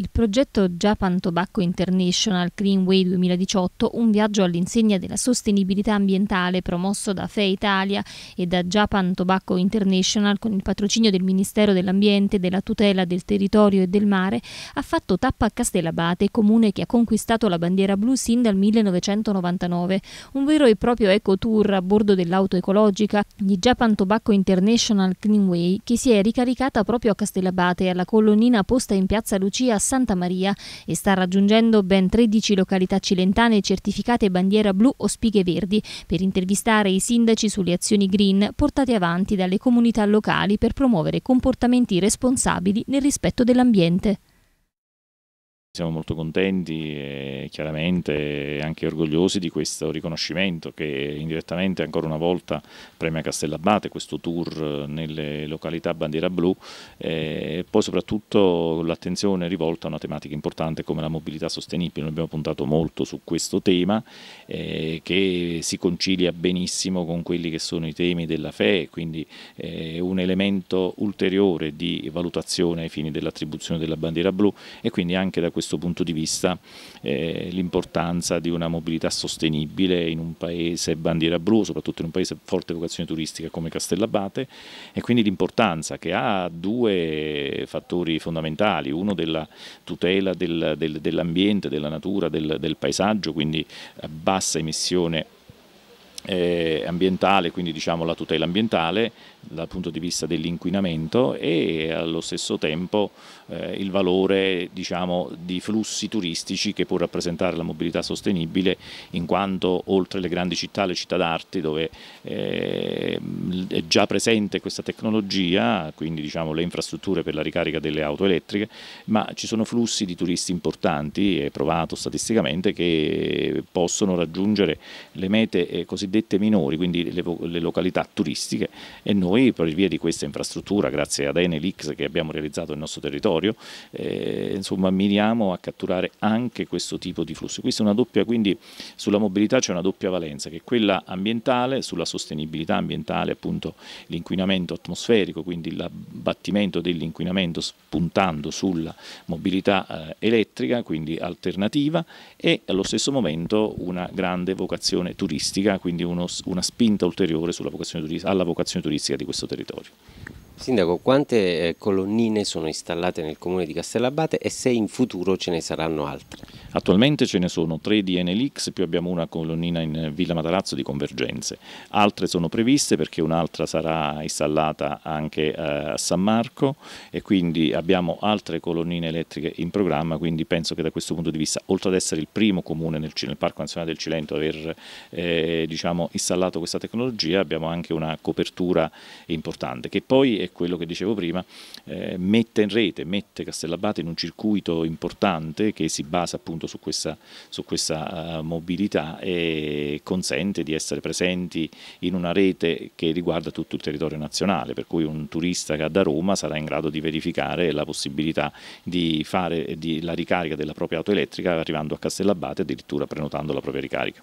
Il progetto Japan Tobacco International Greenway 2018, un viaggio all'insegna della sostenibilità ambientale promosso da FE Italia e da Japan Tobacco International con il patrocinio del Ministero dell'Ambiente, della tutela del territorio e del mare, ha fatto tappa a Castellabate, comune che ha conquistato la bandiera blu sin dal 1999. Un vero e proprio eco-tour a bordo dell'auto ecologica di Japan Tobacco International Greenway che si è ricaricata proprio a Castellabate, alla colonnina posta in piazza Lucia Santa Maria e sta raggiungendo ben 13 località cilentane certificate bandiera blu o spighe verdi per intervistare i sindaci sulle azioni green portate avanti dalle comunità locali per promuovere comportamenti responsabili nel rispetto dell'ambiente. Siamo molto contenti e chiaramente anche orgogliosi di questo riconoscimento che indirettamente ancora una volta premia Castellabate, questo tour nelle località bandiera blu e poi soprattutto l'attenzione rivolta a una tematica importante come la mobilità sostenibile. Noi abbiamo puntato molto su questo tema eh, che si concilia benissimo con quelli che sono i temi della FE, quindi è eh, un elemento ulteriore di valutazione ai fini dell'attribuzione della bandiera blu e quindi anche da questo questo punto di vista eh, l'importanza di una mobilità sostenibile in un paese bandiera blu, soprattutto in un paese a forte vocazione turistica come Castellabate e quindi l'importanza che ha due fattori fondamentali, uno della tutela del, del, dell'ambiente, della natura, del, del paesaggio, quindi bassa emissione eh, ambientale, quindi diciamo la tutela ambientale dal punto di vista dell'inquinamento e allo stesso tempo eh, il valore diciamo, di flussi turistici che può rappresentare la mobilità sostenibile in quanto oltre le grandi città, le città d'arte dove eh, è già presente questa tecnologia, quindi diciamo, le infrastrutture per la ricarica delle auto elettriche, ma ci sono flussi di turisti importanti, è provato statisticamente, che possono raggiungere le mete eh, cosiddette cosiddette minori, quindi le, le località turistiche e noi per via di questa infrastruttura, grazie ad Enelix che abbiamo realizzato nel nostro territorio, eh, insomma miriamo a catturare anche questo tipo di flusso. Questa è una doppia, quindi sulla mobilità c'è una doppia valenza, che è quella ambientale, sulla sostenibilità ambientale, appunto l'inquinamento atmosferico, quindi l'abbattimento dell'inquinamento puntando sulla mobilità eh, elettrica, quindi alternativa, e allo stesso momento una grande vocazione turistica, quindi quindi uno, una spinta ulteriore vocazione, alla vocazione turistica di questo territorio. Sindaco, quante eh, colonnine sono installate nel comune di Castellabate e se in futuro ce ne saranno altre? Attualmente ce ne sono tre di Enelix, più abbiamo una colonnina in Villa Matarazzo di Convergenze. Altre sono previste perché un'altra sarà installata anche eh, a San Marco e quindi abbiamo altre colonnine elettriche in programma, quindi penso che da questo punto di vista, oltre ad essere il primo comune nel, nel Parco Nazionale del Cilento ad aver eh, diciamo, installato questa tecnologia, abbiamo anche una copertura importante che poi è quello che dicevo prima, eh, mette in rete, mette Castellabate in un circuito importante che si basa appunto su questa, su questa uh, mobilità e consente di essere presenti in una rete che riguarda tutto il territorio nazionale, per cui un turista che ha da Roma sarà in grado di verificare la possibilità di fare di, la ricarica della propria auto elettrica arrivando a Castellabate addirittura prenotando la propria ricarica.